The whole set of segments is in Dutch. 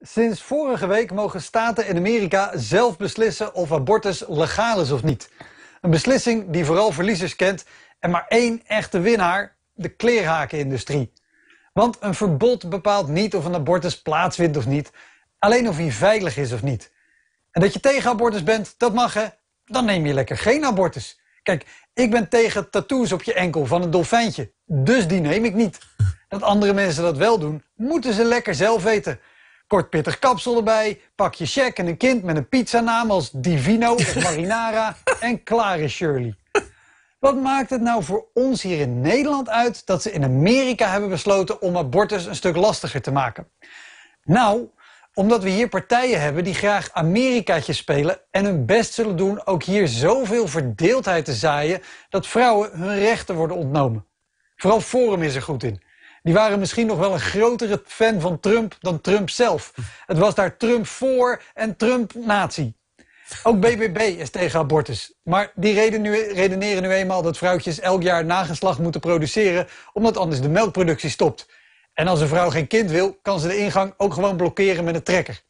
Sinds vorige week mogen staten in Amerika zelf beslissen of abortus legaal is of niet. Een beslissing die vooral verliezers kent en maar één echte winnaar, de kleerhakenindustrie. Want een verbod bepaalt niet of een abortus plaatsvindt of niet, alleen of hij veilig is of niet. En dat je tegen abortus bent, dat mag hè, dan neem je lekker geen abortus. Kijk, ik ben tegen tattoos op je enkel van een dolfijntje, dus die neem ik niet. Dat andere mensen dat wel doen, moeten ze lekker zelf weten. Kort pittig kapsel erbij, pak je check en een kind met een pizzanaam als Divino of Marinara en klaar is Shirley. Wat maakt het nou voor ons hier in Nederland uit dat ze in Amerika hebben besloten om abortus een stuk lastiger te maken? Nou, omdat we hier partijen hebben die graag Amerikaatje spelen en hun best zullen doen ook hier zoveel verdeeldheid te zaaien dat vrouwen hun rechten worden ontnomen. Vooral Forum is er goed in die waren misschien nog wel een grotere fan van Trump dan Trump zelf. Het was daar Trump voor en Trump nazi. Ook BBB is tegen abortus. Maar die redeneren nu eenmaal dat vrouwtjes elk jaar nageslacht moeten produceren... omdat anders de melkproductie stopt. En als een vrouw geen kind wil, kan ze de ingang ook gewoon blokkeren met een trekker.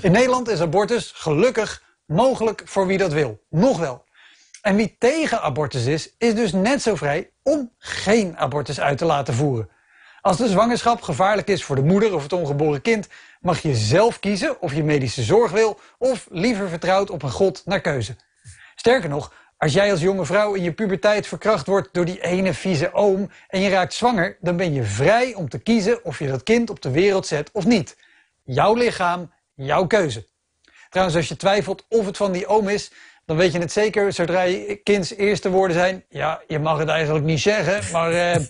In Nederland is abortus gelukkig mogelijk voor wie dat wil. Nog wel. En wie tegen abortus is, is dus net zo vrij om geen abortus uit te laten voeren. Als de zwangerschap gevaarlijk is voor de moeder of het ongeboren kind, mag je zelf kiezen of je medische zorg wil of liever vertrouwt op een god naar keuze. Sterker nog, als jij als jonge vrouw in je puberteit verkracht wordt door die ene vieze oom en je raakt zwanger, dan ben je vrij om te kiezen of je dat kind op de wereld zet of niet. Jouw lichaam, jouw keuze. Trouwens, als je twijfelt of het van die oom is, dan weet je het zeker zodra je kinds eerste woorden zijn. Ja, je mag het eigenlijk niet zeggen, maar. Eh,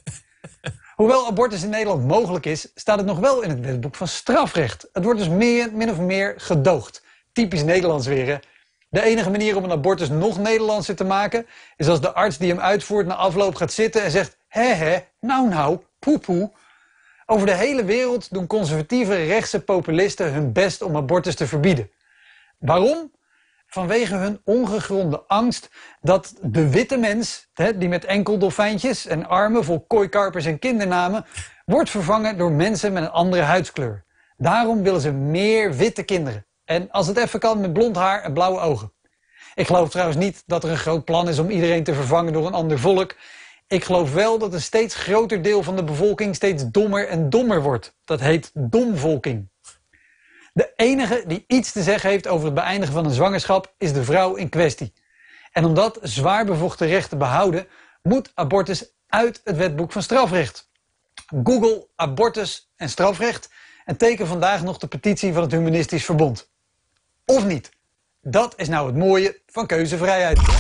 Hoewel abortus in Nederland mogelijk is, staat het nog wel in het wetboek van strafrecht. Het wordt dus meer, min of meer gedoogd. Typisch Nederlands weer, De enige manier om een abortus nog Nederlandser te maken... is als de arts die hem uitvoert na afloop gaat zitten en zegt... hè hè, nou nou, poepoe. Over de hele wereld doen conservatieve rechtse populisten hun best om abortus te verbieden. Waarom? vanwege hun ongegronde angst dat de witte mens, hè, die met enkel dolfijntjes en armen vol kooikarpers en kindernamen, wordt vervangen door mensen met een andere huidskleur. Daarom willen ze meer witte kinderen. En als het even kan, met blond haar en blauwe ogen. Ik geloof trouwens niet dat er een groot plan is om iedereen te vervangen door een ander volk. Ik geloof wel dat een steeds groter deel van de bevolking steeds dommer en dommer wordt. Dat heet domvolking enige die iets te zeggen heeft over het beëindigen van een zwangerschap is de vrouw in kwestie. En om dat zwaar bevochten recht te behouden, moet abortus uit het wetboek van strafrecht. Google abortus en strafrecht en teken vandaag nog de petitie van het Humanistisch Verbond. Of niet? Dat is nou het mooie van keuzevrijheid.